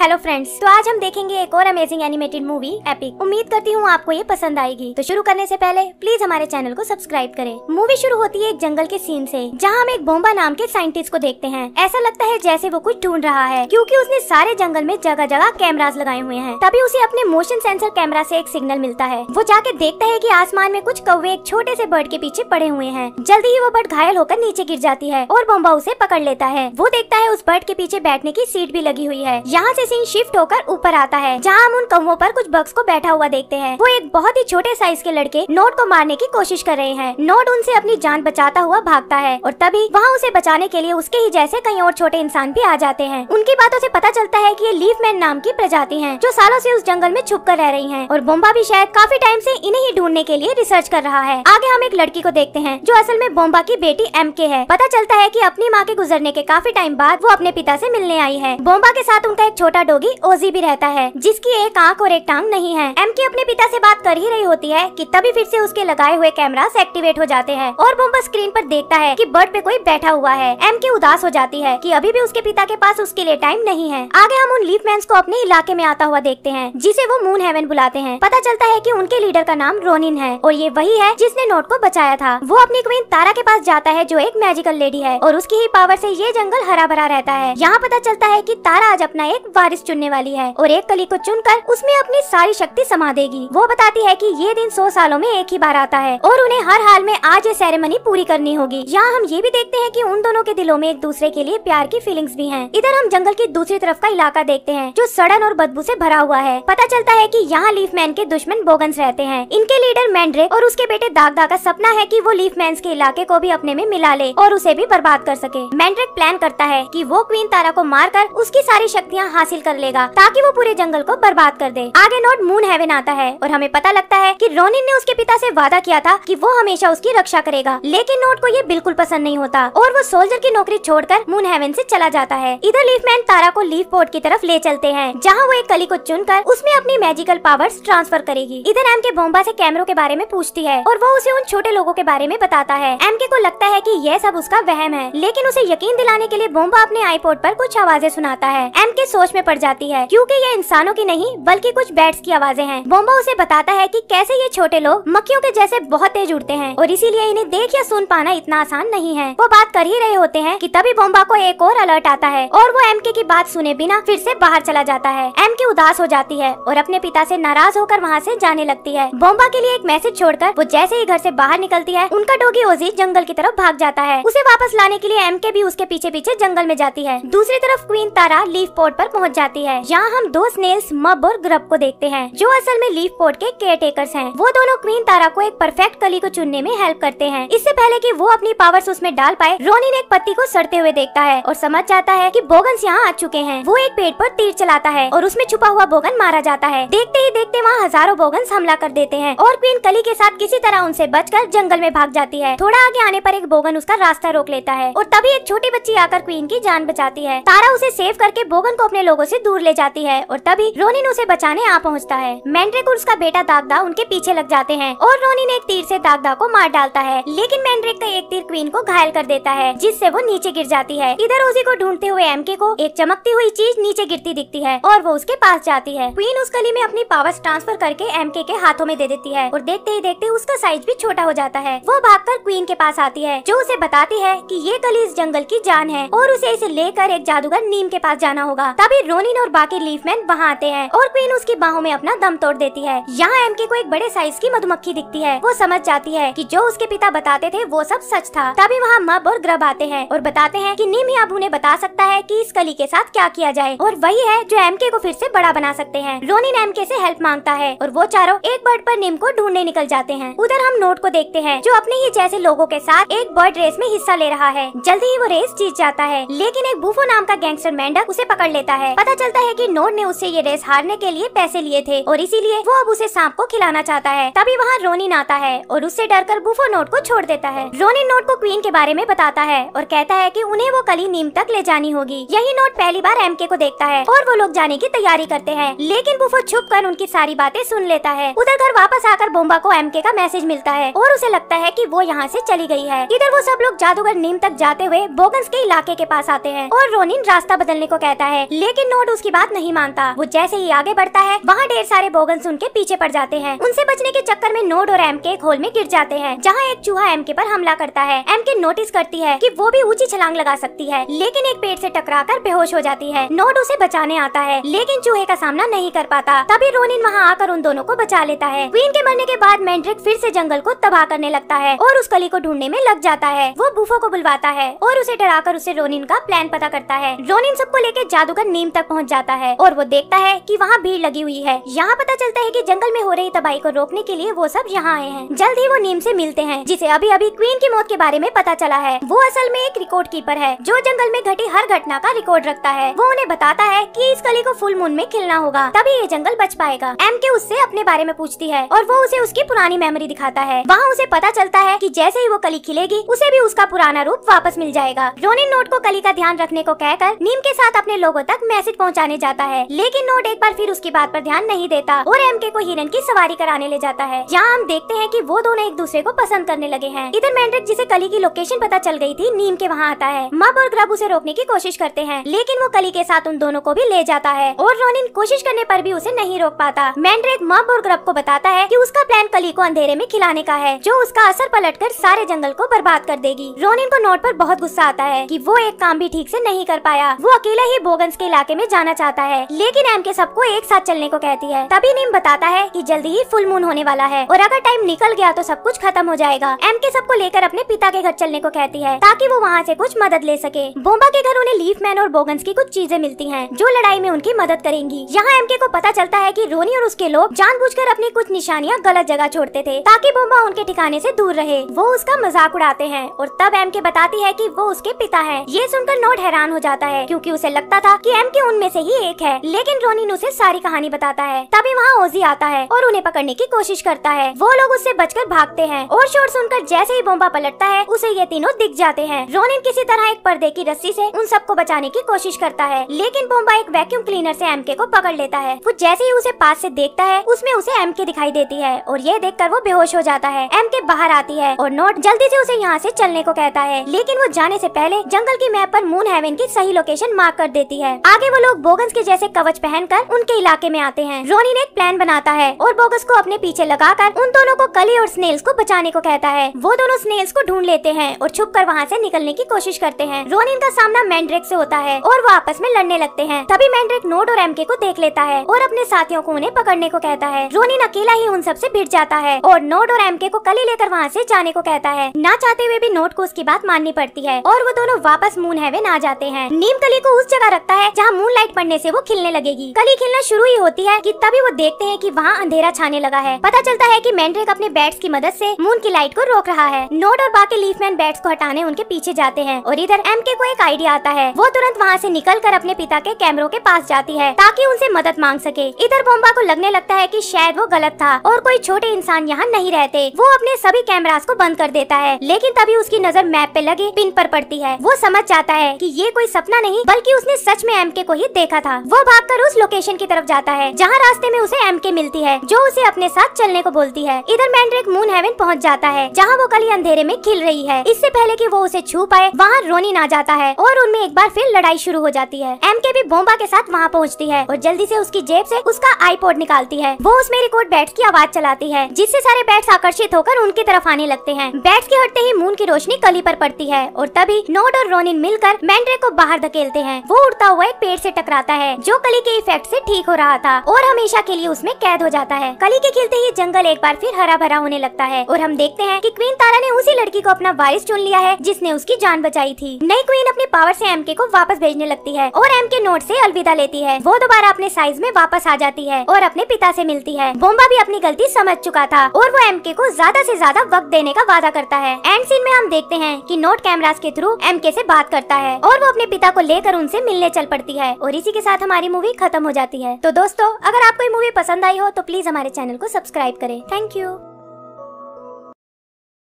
hello friends तो आज हम देखेंगे एक और अमेजिंग एनिमेटेड मूवी एपिक उम्मीद करती हूँ आपको ये पसंद आएगी तो शुरू करने से पहले प्लीज हमारे चैनल को सब्सक्राइब करें मूवी शुरू होती है एक जंगल के सीन से जहाँ हम एक बोम्बा नाम के साइंटिस्ट को देखते हैं ऐसा लगता है जैसे वो कुछ ढूंढ रहा है क्यूँकी उसने सारे जंगल में जगह जगह कैमराज लगाए हुए हैं तभी उसे अपने मोशन सेंसर कैमरा ऐसी से एक सिग्नल मिलता है वो जाके देखता है की आसमान में कुछ कौवे एक छोटे से बर्ड के पीछे पड़े हुए हैं जल्दी ही वो बर्ड घायल होकर नीचे गिर जाती है और बोम्बा उसे पकड़ लेता है वो देखता है उस बर्ड के पीछे बैठने की सीट भी लगी हुई है यहाँ से सीन शिफ्ट होकर ऊपर आता है जहाँ हम उन कौओं पर कुछ बक्स को बैठा हुआ देखते हैं वो एक बहुत ही छोटे साइज के लड़के नोट को मारने की कोशिश कर रहे हैं नोट उनसे अपनी जान बचाता हुआ भागता है और तभी वहाँ उसे बचाने के लिए उसके ही जैसे कई और छोटे इंसान भी आ जाते हैं उनकी बातों ऐसी पता चलता है की ये लीफ मैन नाम की प्रजाति है जो सालों ऐसी उस जंगल में छुप कर रह रही है और बोम्बा भी शायद काफी टाइम ऐसी इन्हें ही ढूंढने के लिए रिसर्च कर रहा है आगे हम एक लड़की को देखते हैं जो असल में बोम्बा की बेटी एम के है पता चलता है की अपनी माँ के गुजरने के काफी टाइम बाद वो अपने पिता ऐसी मिलने आई है बोम्बा के साथ उनका एक छोटा डोगी ओजी भी रहता है जिसकी एक आंख और एक टांग नहीं है एम के अपने पिता से बात कर ही रही होती है कि तभी फिर से उसके लगाए हुए कैमरा एक्टिवेट हो जाते हैं और बोम्बा स्क्रीन पर देखता है कि बर्ड पे कोई बैठा हुआ है एम के उदास हो जाती है कि अभी भी उसके पिता के पास उसके लिए टाइम नहीं है आगे हम उन लीफ मैं को अपने इलाके में आता हुआ देखते हैं जिसे वो मून हेवन बुलाते हैं पता चलता है की उनके लीडर का नाम रोनिन है और ये वही है जिसने नोट को बचाया था वो अपनी क्वीन तारा के पास जाता है जो एक मैजिकल लेडी है और उसकी ही पावर ऐसी ये जंगल हरा भरा रहता है यहाँ पता चलता है की तारा आज अपना एक सिफारिश चुनने वाली है और एक कली को चुनकर उसमें अपनी सारी शक्ति समा देगी वो बताती है की ये दिन सौ सालों में एक ही बार आता है और उन्हें हर हाल में आज ये सेरेमनी पूरी करनी होगी यहाँ हम ये भी देखते हैं की उन दोनों के दिलों में एक दूसरे के लिए प्यार की फीलिंग्स भी है इधर हम जंगल की दूसरी तरफ का इलाका देखते हैं जो सड़न और बदबू ऐसी भरा हुआ है पता चलता है की यहाँ लीफ मैन के दुश्मन बोगन्स रहते हैं इनके लीडर मैंड्रे और उसके बेटे दागदा का सपना है कि वो लीफ मैं के इलाके को भी अपने में मिला ले और उसे भी बर्बाद कर सके मैंड्रेक प्लान करता है कि वो क्वीन तारा को मारकर उसकी सारी शक्तियाँ हासिल हासिल कर लेगा ताकि वो पूरे जंगल को बर्बाद कर दे आगे नोट मून हेवन आता है और हमें पता लगता है कि रोनिन ने उसके पिता से वादा किया था कि वो हमेशा उसकी रक्षा करेगा लेकिन नोट को ये बिल्कुल पसंद नहीं होता और वो सोल्जर की नौकरी छोड़कर मून हेवन से चला जाता है इधर लीफमैन तारा को लीफ बोर्ड की तरफ ले चलते हैं जहाँ वो एक कली को चुनकर उसमें अपनी मैजिकल पावर्स ट्रांसफर करेगी इधर एम के बोम्बा से कैमरों के बारे में पूछती है और वो उसे उन छोटे लोगों के बारे में बताता है एम के को लगता है कि यह सब उसका वहम है लेकिन उसे यकीन दिलाने के लिए बोम्बा अपने आईपोर्ट पर कुछ आवाजें सुनाता है एम के सोच में में पड़ जाती है क्योंकि ये इंसानों की नहीं बल्कि कुछ बैट्स की आवाजें हैं बोम्बो उसे बताता है कि कैसे ये छोटे लोग मक्खियों के जैसे बहुत तेज उड़ते हैं और इसीलिए इन्हें देख या सुन पाना इतना आसान नहीं है वो बात कर ही रहे होते हैं कि तभी बोम्बा को एक और अलर्ट आता है और वो एम की बात सुने बिना फिर से बाहर चला जाता है एम उदास हो जाती है और अपने पिता से नाराज होकर वहाँ से जाने लगती है बोम्बा के लिए एक मैसेज छोड़कर वो जैसे ही घर से बाहर निकलती है उनका डोगी ओजी जंगल की तरफ भाग जाता है उसे वापस लाने के लिए एम भी उसके पीछे पीछे जंगल में जाती है दूसरी तरफ क्वीन तारा लीफ पोर्ट पर पहुँच पहुंच जाती है यहाँ हम दो स्नेल्स मब और ग्रब को देखते हैं जो असल में लीफ पोर्ट के केयर टेकर्स है वो दोनों क्वीन तारा को एक परफेक्ट कली को चुनने में हेल्प करते हैं इससे पहले की वो अपनी पावर्स उसमें डाल पाए रोनी ने एक पत्ती को सड़ते हुए देखता है और समझ जाता है की बोगन्स यहाँ आ चुके हैं वो एक पेड़ आरोप तीर चलाता है और उसमें छुपा हुआ बोगन मारा जाता है देखते ही देखते वहाँ हजारों बोगन्स हमला कर देते हैं और क्वीन कली के साथ किसी तरह उनसे बचकर जंगल में भाग जाती है थोड़ा आगे आने पर एक बोगन उसका रास्ता रोक लेता है और तभी एक छोटी बच्ची आकर क्वीन की जान बचाती है तारा उसे सेव करके बोगन को अपने लोग लोगों से दूर ले जाती है और तभी रोनिन उसे बचाने आ पहुंचता है मैंड्रेक और उसका बेटा दागदा उनके पीछे लग जाते हैं और रोनिन एक तीर से दागदा को मार डालता है लेकिन मैंड्रेक का एक तीर क्वीन को घायल कर देता है जिससे वो नीचे गिर जाती है इधर उसी को ढूंढते हुए एम को एक चमकती हुई चीज नीचे गिरती दिखती है और वो उसके पास जाती है क्वीन उस गली में अपनी पावर्स ट्रांसफर करके एम के हाथों में दे देती है और देखते ही देखते उसका साइज भी छोटा हो जाता है वो भाग क्वीन के पास आती है जो उसे बताती है की ये गली इस जंगल की जान है और उसे इसे लेकर एक जादूगर नीम के पास जाना होगा तभी फिर रोनिन और बाकी लीफ मैन वहाँ आते हैं और क्वीन उसकी बाहों में अपना दम तोड़ देती है यहाँ एम को एक बड़े साइज की मधुमक्खी दिखती है वो समझ जाती है की जो उसके पिता बताते थे वो सब सच था तभी वहाँ मब और ग्रब आते हैं और बताते हैं की निम अब उन्हें बता सकता है की इस कली के साथ क्या किया जाए और वही है जो एम को फिर से बड़ा बना सकते हैं रोनिन एम से हेल्प मांगता है और वो चारों एक बर्ड पर निम को ढूंढने निकल जाते हैं उधर हम नोट को देखते हैं जो अपने ही जैसे लोगों के साथ एक बर्ड रेस में हिस्सा ले रहा है जल्दी ही वो रेस जीत जाता है लेकिन एक बूफो नाम का गैंगस्टर मेंढक उसे पकड़ लेता है है पता चलता है कि नोड ने उससे ये रेस हारने के लिए पैसे लिए थे और इसीलिए वो अब उसे सांप को खिलाना चाहता है तभी वहाँ रोनिन आता है और उससे डर कर बुफो नोट को छोड़ देता है रोनिन नोट को क्वीन के बारे में बताता है और कहता है की उन्हें वो कली नीम तक ले जानी होगी यही नोट पहली बार एम को देखता है और वो लोग जाने की तैयारी करते हैं लेकिन बुफो छुप कर उनकी सारी बातें सुन लेता है उधर घर वापस आकर बोम्बा को एम का मैसेज मिलता है और उसे लगता है की वो यहाँ ऐसी चली गयी है इधर वो सब लोग जादूगर नीम तक जाते हुए बोगन्स के इलाके के पास आते हैं और रोनिन रास्ता बदलने को कहता है लेकिन लेकिन नोट उसकी बात नहीं मानता वो जैसे ही आगे बढ़ता है वहाँ ढेर सारे बोगन सुन के पीछे पड़ जाते हैं उनसे बचने के चक्कर में नोट और एम के एक होल में गिर जाते हैं जहाँ एक चूहा एम के आरोप हमला करता है एम के नोटिस करती है की वो भी ऊंची छलांग लगा सकती है लेकिन एक पेड़ ऐसी टकरा कर बेहोश हो जाती है नोट उसे बचाने आता है लेकिन चूहे का सामना नहीं कर पाता तभी रोनिन वहाँ आकर उन दोनों को बचा लेता है क्वीन के मरने के बाद मैंड्रिक फिर से जंगल को तबाह करने लगता है और उस कली को ढूंढने में लग जाता है वो बुफो को बुलवाता है और उसे डराकर उसे रोनिन का प्लान पता करता है रोनिन सबको लेके जादूगर नीम बिल्डिंग तक पहुंच जाता है और वो देखता है कि वहाँ भीड़ लगी हुई है यहाँ पता चलता है कि जंगल में हो रही तबाही को रोकने के लिए वो सब यहाँ आए हैं जल्द ही वो नीम से मिलते हैं जिसे अभी अभी क्वीन की मौत के बारे में पता चला है वो असल में एक रिकॉर्ड कीपर है जो जंगल में घटी हर घटना का रिकॉर्ड रखता है वो उन्हें बताता है की इस कली को फुल मून में खिलना होगा तभी ये जंगल बच पाएगा एम के उससे अपने बारे में पूछती है और वो उसे उसकी पुरानी मेमोरी दिखाता है वहाँ उसे पता चलता है की जैसे ही वो कली खिलेगी उसे भी उसका पुराना रूप वापस मिल जाएगा रोनिन नोट को कली का ध्यान रखने को कहकर नीम के साथ अपने लोगों तक मैसेज पहुंचाने जाता है लेकिन नोट एक बार फिर उसकी बात पर ध्यान नहीं देता और एम के को हिरन की सवारी कराने ले जाता है यहाँ हम देखते हैं की वो दोनों एक दूसरे को पसंद करने लगे हैं इधर मैंड्रिक जिसे कली की लोकेशन पता चल गई थी नीम के वहाँ आता है मब और ग्रब उसे रोकने की कोशिश करते हैं लेकिन वो कली के साथ उन दोनों को भी ले जाता है और रोनिन कोशिश करने पर भी उसे नहीं रोक पाता मैंड्रिक मब और ग्रब को बताता है की उसका प्लान कली को अंधेरे में खिलाने का है जो उसका असर पलट सारे जंगल को बर्बाद कर देगी रोनिन को नोट पर बहुत गुस्सा आता है की वो एक काम भी ठीक से नहीं कर पाया वो अकेला ही बोगन्स के इलाके इलाके में जाना चाहता है लेकिन एम के सबको एक साथ चलने को कहती है तभी नीम बताता है कि जल्दी ही फुल मून होने वाला है और अगर टाइम निकल गया तो सब कुछ खत्म हो जाएगा एम के सबको लेकर अपने पिता के घर चलने को कहती है ताकि वो वहाँ ऐसी कुछ मदद ले सके बोम्बा के घर उन्हें लीफ मैन और बोगन्स की कुछ चीजें मिलती है जो लड़ाई में उनकी मदद करेंगी यहाँ एम के को पता चलता है की रोनी और उसके लोग कर अपनी कुछ निशानियाँ गलत जगह छोड़ते थे ताकि बोम्बा उनके ठिकाने ऐसी दूर रहे वो उसका मजाक उड़ाते हैं और तब एम के बताती है की वो उसके पिता है ये सुनकर नोट हैरान हो जाता है क्योंकि उसे लगता था कि एम के कि उनमें से ही एक है लेकिन रोनिन उसे सारी कहानी बताता है तभी वहाँ ओजी आता है और उन्हें पकड़ने की कोशिश करता है वो लोग उससे बचकर भागते हैं और शोर सुनकर जैसे ही बोम्बा पलटता है उसे ये तीनों दिख जाते हैं रोनिन किसी तरह एक पर्दे की रस्सी से उन सबको बचाने की कोशिश करता है लेकिन बोम्बा एक वैक्यूम क्लीनर से एमके को पकड़ लेता है वो जैसे ही उसे पास से देखता है उसमें उसे एमके दिखाई देती है और ये देख वो बेहोश हो जाता है एम बाहर आती है और नोट जल्दी ऐसी उसे यहाँ ऐसी चलने को कहता है लेकिन वो जाने ऐसी पहले जंगल की मैप आरोप मून हेवन की सही लोकेशन मार्क कर देती है आगे में वो लोग बोगस के जैसे कवच पहनकर उनके इलाके में आते हैं रोनी ने एक प्लान बनाता है और बोगस को अपने पीछे लगाकर उन दोनों को कली और स्नेल्स को बचाने को कहता है वो दोनों स्नेल्स को ढूंढ लेते हैं और छुप कर वहाँ ऐसी निकलने की कोशिश करते हैं रोनिन का सामना मैंड्रिक ऐसी होता है और वो आपस में लड़ने लगते हैं तभी मैंड्रिक नोट और एमके को देख लेता है और अपने साथियों को उन्हें पकड़ने को कहता है रोनिन अकेला ही उन सबसे भिड़ जाता है और नोट और एमके को कली लेकर वहाँ से जाने को कहता है ना चाहते हुए भी नोट को उसकी बात माननी पड़ती है और वो दोनों वापस मून वे ना जाते हैं नीम कली को उस जगह रखता है जहाँ जहाँ मून लाइट पड़ने ऐसी वो खिलने लगेगी कली खिलना शुरू ही होती है की तभी वो देखते हैं की वहाँ अंधेरा छाने लगा है पता चलता है की मैंड्रिक अपने बैट्स की मदद ऐसी मून की लाइट को रोक रहा है नोट और बाकी लीफमैन बैट्स को हटाने उनके पीछे जाते हैं और इधर एम के को एक आइडिया आता है वो तुरंत वहाँ ऐसी निकल अपने पिता के कैमरों के पास जाती है ताकि उनसे मदद मांग सके इधर बोम्बा को लगने लगता है की शायद वो गलत था और कोई छोटे इंसान यहाँ नहीं रहते वो अपने सभी कैमराज को बंद कर देता है लेकिन तभी उसकी नजर मैप पे लगे पिन पर पड़ती है वो समझ जाता है की ये कोई सपना नहीं बल्कि उसने सच में एम लड़के को ही देखा था वो भागकर उस लोकेशन की तरफ जाता है जहाँ रास्ते में उसे एम के मिलती है जो उसे अपने साथ चलने को बोलती है इधर मैंड्रिक मून हेवन पहुँच जाता है जहाँ वो कल ही अंधेरे में खिल रही है इससे पहले की वो उसे छू पाए वहाँ रोनी ना जाता है और उनमें एक बार फिर लड़ाई शुरू हो जाती है एम के भी बोम्बा के साथ वहाँ पहुँचती है और जल्दी ऐसी उसकी जेब ऐसी उसका आईपोर्ड निकालती है वो उसमें रिकॉर्ड बैट की आवाज चलाती है जिससे सारे बैट आकर्षित होकर उनकी तरफ आने लगते हैं बैट के हटते ही मून की रोशनी कली पर पड़ती है और तभी नोड और रोनिन मिलकर मैंड्रेक को बाहर धकेलते हैं वो उड़ता हुआ एक पेड़ से टकराता है जो कली के इफेक्ट से ठीक हो रहा था और हमेशा के लिए उसमें कैद हो जाता है कली के खिलते ही जंगल एक बार फिर हरा भरा होने लगता है और हम देखते हैं कि क्वीन तारा ने उसी लड़की को अपना वारिस चुन लिया है जिसने उसकी जान बचाई थी नई क्वीन अपने पावर से एम को वापस भेजने लगती है और एम के नोट से अलविदा लेती है वो दोबारा अपने साइज में वापस आ जाती है और अपने पिता से मिलती है बोम्बा भी अपनी गलती समझ चुका था और वो एम को ज्यादा से ज्यादा वक्त देने का वादा करता है एंड सीन में हम देखते हैं कि नोट कैमरास के थ्रू एम से बात करता है और वो अपने पिता को लेकर उनसे मिलने चल पड़ती है है और इसी के साथ हमारी मूवी खत्म हो जाती है तो दोस्तों अगर आपको मूवी पसंद आई हो तो प्लीज हमारे चैनल को सब्सक्राइब करें थैंक यू